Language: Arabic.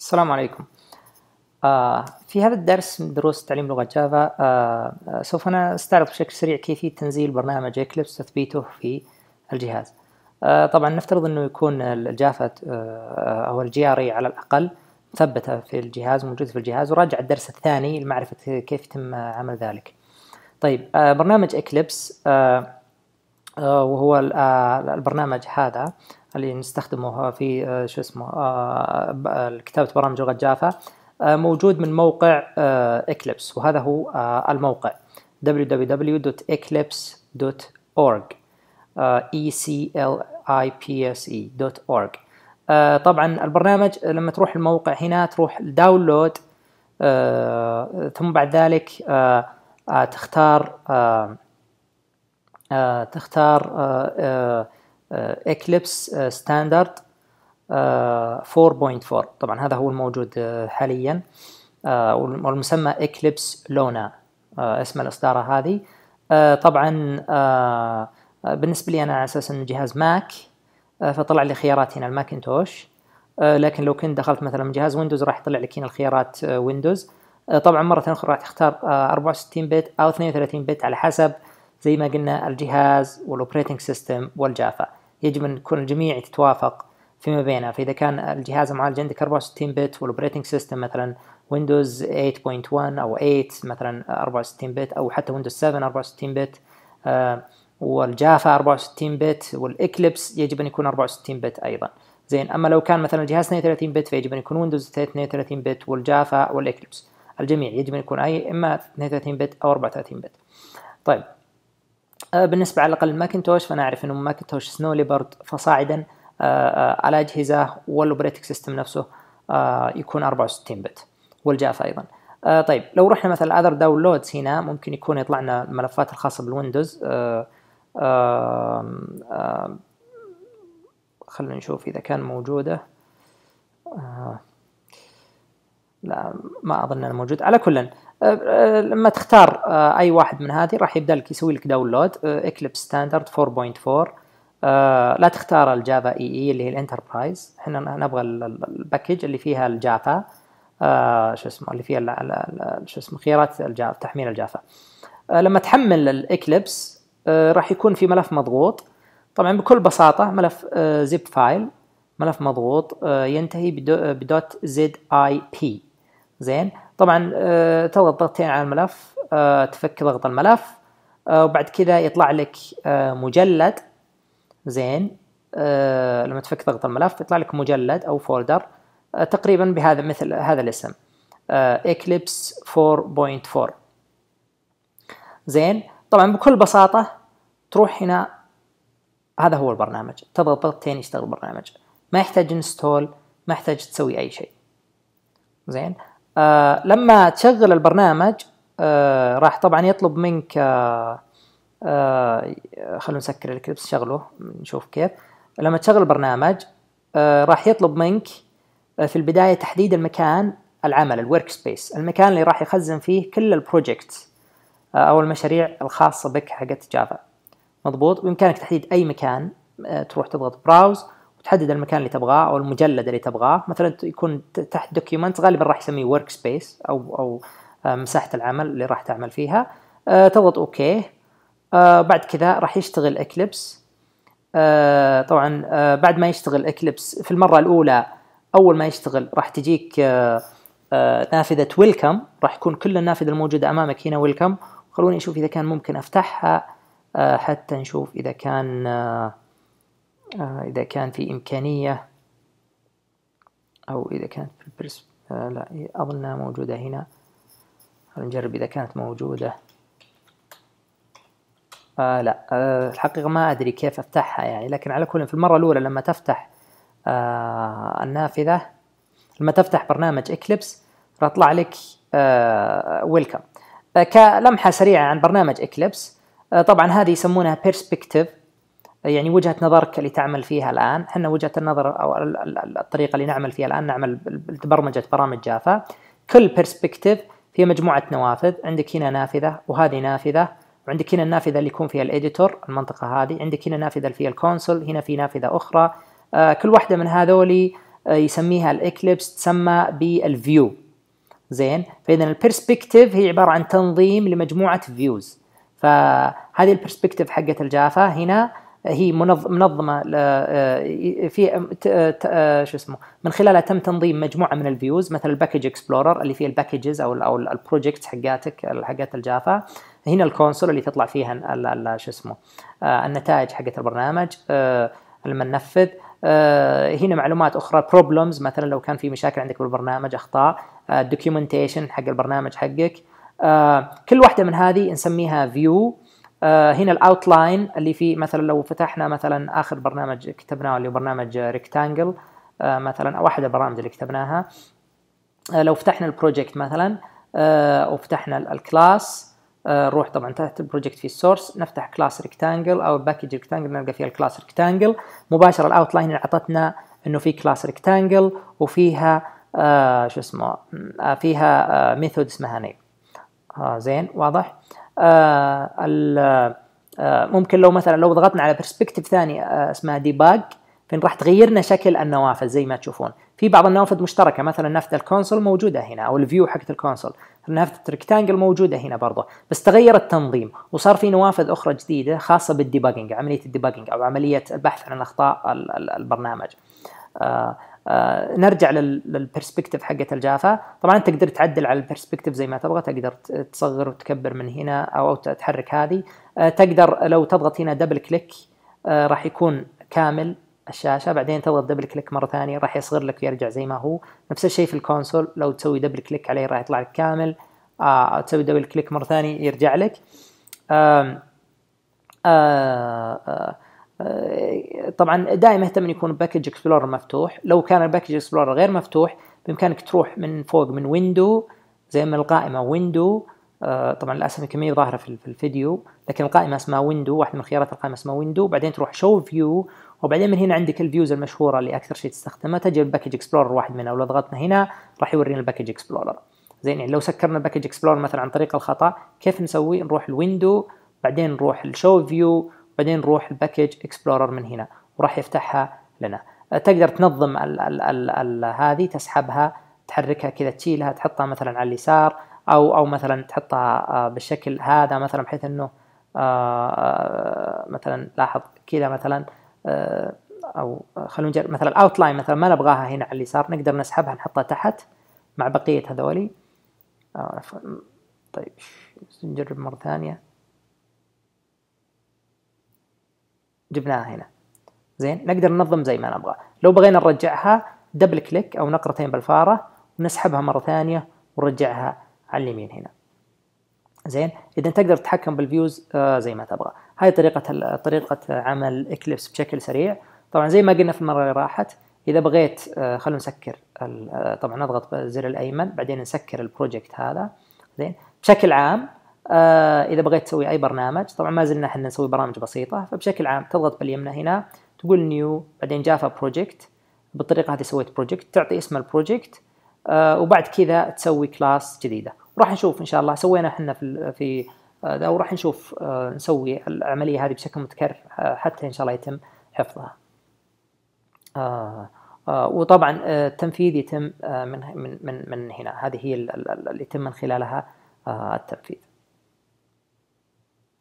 السلام عليكم آه في هذا الدرس من دروس تعليم لغة جافا آه, آه، سوف نستعرض بشكل سريع كيفية تنزيل برنامج إكليبس وتثبيته في الجهاز آه طبعا نفترض أنه يكون الجافا آه أو الجياري ار على الأقل مثبتة في الجهاز موجودة في الجهاز وراجع الدرس الثاني لمعرفة كيف يتم عمل ذلك طيب آه برنامج إكليبس آه آه وهو آه، البرنامج هذا اللي نستخدمه في آه، شو اسمه آه، كتابة برامج لغة جافا آه، موجود من موقع اكليبس وهذا هو الموقع www.eclipse.org e c l i p s e.org طبعا البرنامج لما تروح الموقع هنا تروح داونلود ثم بعد ذلك تختار تختار اكليبس ستاندرد 4.4 طبعا هذا هو الموجود آه، حاليا آه، والمسمى اكليبس لونا آه، اسم الاصدار هذه طبعا بالنسبه لي انا على اساس انه جهاز ماك فطلع لي خيارات هنا الماكنتوش لكن لو كنت دخلت مثلا من جهاز ويندوز راح يطلع لك هنا الخيارات ويندوز طبعا مره اخرى راح تختار 64 بت او 32 بت على حسب زي ما قلنا الجهاز والاوبريتنج سيستم والجافا يجب ان يكون الجميع تتوافق فيما بينها فاذا كان الجهاز المعالج عندك 64 بت والاوبريتنج سيستم مثلا ويندوز 8.1 او 8 مثلا 64 بت او حتى ويندوز 7 64 بت والجافا 64 بت والاكليبس يجب ان يكون 64 بت ايضا زين اما لو كان مثلا الجهاز 32 بت فيجب ان يكون ويندوز 32 بت والجافا والاكليبس الجميع يجب ان يكون اي اما 32 بت او 34 بت طيب آه، بالنسبة على الأقل ماكنتوش فأنا أعرف أنه ماكنتوش سنو ليبرد فصاعدا آه، آه، على أجهزة والأوبريتك سيستم نفسه يكون 64 بت والجافة أيضا طيب لو رحنا مثلا اذر داونلودز هنا ممكن يكون يطلع لنا الملفات الخاصة بالويندوز خلينا نشوف إذا كان موجودة لا ما أظن أنه موجود على كل لما تختار آه، اي واحد من هذه راح يبدا لك يسوي لك داونلود اكليبس ستاندرد 4.4 لا تختار الجافا اي e اي e اللي هي الانتربرايز احنا نبغى الباكج اللي فيها الجافا آه، شو اسمه اللي فيها شو اسمه خيارات الجافا تحميل الجافا آه، لما تحمل الاكليبس راح يكون في ملف مضغوط طبعا بكل بساطه ملف زيب فايل ملف مضغوط ينتهي بدوت زد اي بي زين طبعا آه، تضغط ضغطتين على الملف آه، تفك ضغط الملف آه، وبعد كذا يطلع لك مجلد زين لما تفك ضغط الملف يطلع لك مجلد او فولدر تقريبا بهذا مثل هذا الاسم اكليبس 4.4 زين طبعا بكل بساطه تروح هنا هذا هو البرنامج تضغط ضغطتين يشتغل البرنامج ما يحتاج انستول ما يحتاج تسوي اي شيء زين آه لما تشغل البرنامج آه راح طبعا يطلب منك آه آه خلونا نسكر الكليبس شغله نشوف كيف لما تشغل البرنامج آه راح يطلب منك آه في البدايه تحديد المكان العمل الورك سبيس المكان اللي راح يخزن فيه كل البروجكت آه او المشاريع الخاصه بك حقت جافا مضبوط بامكانك تحديد اي مكان آه تروح تضغط براوز وتحدد المكان اللي تبغاه او المجلد اللي تبغاه مثلا يكون تحت دوكيومنت غالبا راح يسميه ورك سبيس او او آه، مساحه العمل اللي راح تعمل فيها آه، تضغط اوكي آه، بعد كذا راح يشتغل اكليبس طبعا بعد ما يشتغل اكليبس في المره الاولى اول ما يشتغل راح تجيك نافذه ويلكم راح يكون كل النافذه الموجوده امامك هنا ويلكم خلوني اشوف اذا كان ممكن افتحها حتى نشوف اذا كان آه، إذا كان في إمكانية أو إذا كانت في البرس آه، لا أظنها موجودة هنا نجرب إذا كانت موجودة آه لا آه الحقيقة ما أدري كيف أفتحها يعني لكن على كل في المرة الأولى لما تفتح آه النافذة لما تفتح برنامج إكليبس راح يطلع لك آه ويلكم آه كلمحة سريعة عن برنامج إكليبس آه طبعا هذه يسمونها بيرسبكتيف يعني وجهه نظرك اللي تعمل فيها الان، احنا وجهه النظر او الطريقه اللي نعمل فيها الان نعمل برمجه برامج جافا، كل بيرسبكتيف في مجموعه نوافذ، عندك هنا نافذه وهذه نافذه وعندك هنا النافذه اللي يكون فيها الايديتور المنطقه هذه، عندك هنا نافذه اللي فيها الكونسول، هنا في نافذه اخرى، آه، كل واحده من هذول آه، يسميها الاكليبس تسمى بالفيو. زين، فاذا البيرسبكتيف هي عباره عن تنظيم لمجموعه فيوز. فهذه البيرسبكتيف حقت الجافا هنا هي منظمه آه، في آه، آه، شو اسمه من خلالها تم تنظيم مجموعه من الفيوز مثل الباكج اكسبلورر اللي فيه الباكجز او او البروجكتس حقاتك حقات الجافا هنا الكونسول اللي تطلع فيها شو اسمه النتائج حقت البرنامج لما ننفذ هنا معلومات اخرى بروبلمز مثلا لو كان في مشاكل عندك بالبرنامج اخطاء دوكيومنتيشن حق البرنامج حقك كل واحده من هذه نسميها فيو آه، هنا الاوتلاين اللي فيه مثلا لو فتحنا مثلا اخر برنامج كتبناه اللي هو برنامج ريكتانجل آه، مثلا او احد البرامج اللي كتبناها آه، لو فتحنا البروجكت مثلا وفتحنا الكلاس نروح طبعا تحت البروجكت في السورس نفتح كلاس ريكتانجل او باكج ريكتانجل نلقى فيها الكلاس ريكتانجل مباشره الاوتلاين اعطتنا انه في كلاس ريكتانجل وفيها شو اسمه فيها ميثود اسمها نيم زين واضح آه، آه، ممكن لو مثلا لو ضغطنا على برسبكتيف ثاني آه، اسمها ديباج فين راح تغيرنا شكل النوافذ زي ما تشوفون في بعض النوافذ مشتركه مثلا نافذه الكونسول موجوده هنا او الفيو حقت الكونسول نافذه الريكتانجل موجوده هنا برضه بس تغير التنظيم وصار في نوافذ اخرى جديده خاصه بالديباجنج عمليه الديباجنج او عمليه البحث عن اخطاء البرنامج آه، نرجع للبرسبكتيف حقت الجافا طبعا انت تقدر تعدل على البرسبكتيف زي ما تبغى تقدر تصغر وتكبر من هنا او تحرك هذه آه، تقدر لو تضغط هنا دبل كليك آه، راح يكون كامل الشاشه بعدين تضغط دبل كليك مره ثانيه راح يصغر لك ويرجع زي ما هو نفس الشيء في الكونسول لو تسوي دبل كليك عليه راح يطلع لك كامل أو تسوي دبل كليك مره ثانيه يرجع لك آه طبعا دائما اهتم ان يكون باكج اكسبلورر مفتوح لو كان الباكج اكسبلورر غير مفتوح بامكانك تروح من فوق من ويندو زي ما القائمه ويندو آه، طبعا للاسف الكميه ظاهره في الفيديو لكن القائمه اسمها ويندو واحده من خيارات القائمه اسمها ويندو بعدين تروح شو فيو وبعدين من هنا عندك الفيوز المشهوره اللي اكثر شيء تستخدمها تجي الباكج اكسبلورر واحد منها ولو ضغطنا هنا راح يورينا الباكج اكسبلورر زين يعني لو سكرنا الباكج اكسبلورر مثلا عن طريق الخطا كيف نسوي نروح الويندو بعدين نروح الشو فيو بعدين نروح الباكج اكسبلورر من هنا وراح يفتحها لنا أه، تقدر تنظم ال ال ال ال هذه تسحبها تحركها كذا تشيلها تحطها مثلا على اليسار او او مثلا تحطها أه، بالشكل هذا مثلا بحيث انه أه، مثلا لاحظ كذا مثلا او خلونا نجرب مثلا لاين مثلا ما نبغاها هنا على اليسار نقدر نسحبها نحطها تحت مع بقيه هذولي طيب نجرب مره ثانيه جبناها هنا زين نقدر ننظم زي ما نبغى لو بغينا نرجعها دبل كليك او نقرتين بالفاره ونسحبها مره ثانيه ونرجعها على اليمين هنا زين اذا تقدر تتحكم بالفيوز آه زي ما تبغى هاي طريقه طريقه عمل اكليبس بشكل سريع طبعا زي ما قلنا في المره اللي راحت اذا بغيت آه خلونا نسكر آه، طبعا نضغط الزر الايمن بعدين نسكر البروجكت هذا زين بشكل عام آه اذا بغيت تسوي اي برنامج طبعا ما زلنا احنا نسوي برامج بسيطه فبشكل عام تضغط باليمنى هنا تقول نيو بعدين جافا بروجكت بالطريقه هذه سويت بروجكت تعطي اسم البروجكت آه وبعد كذا تسوي كلاس جديده وراح نشوف ان شاء الله سوينا احنا في في ذا وراح نشوف آه نسوي العمليه هذه بشكل متكرر حتى ان شاء الله يتم حفظها آه, آه، وطبعا آه، التنفيذ يتم آه، من من من هنا هذه هي اللي يتم من خلالها التنفيذ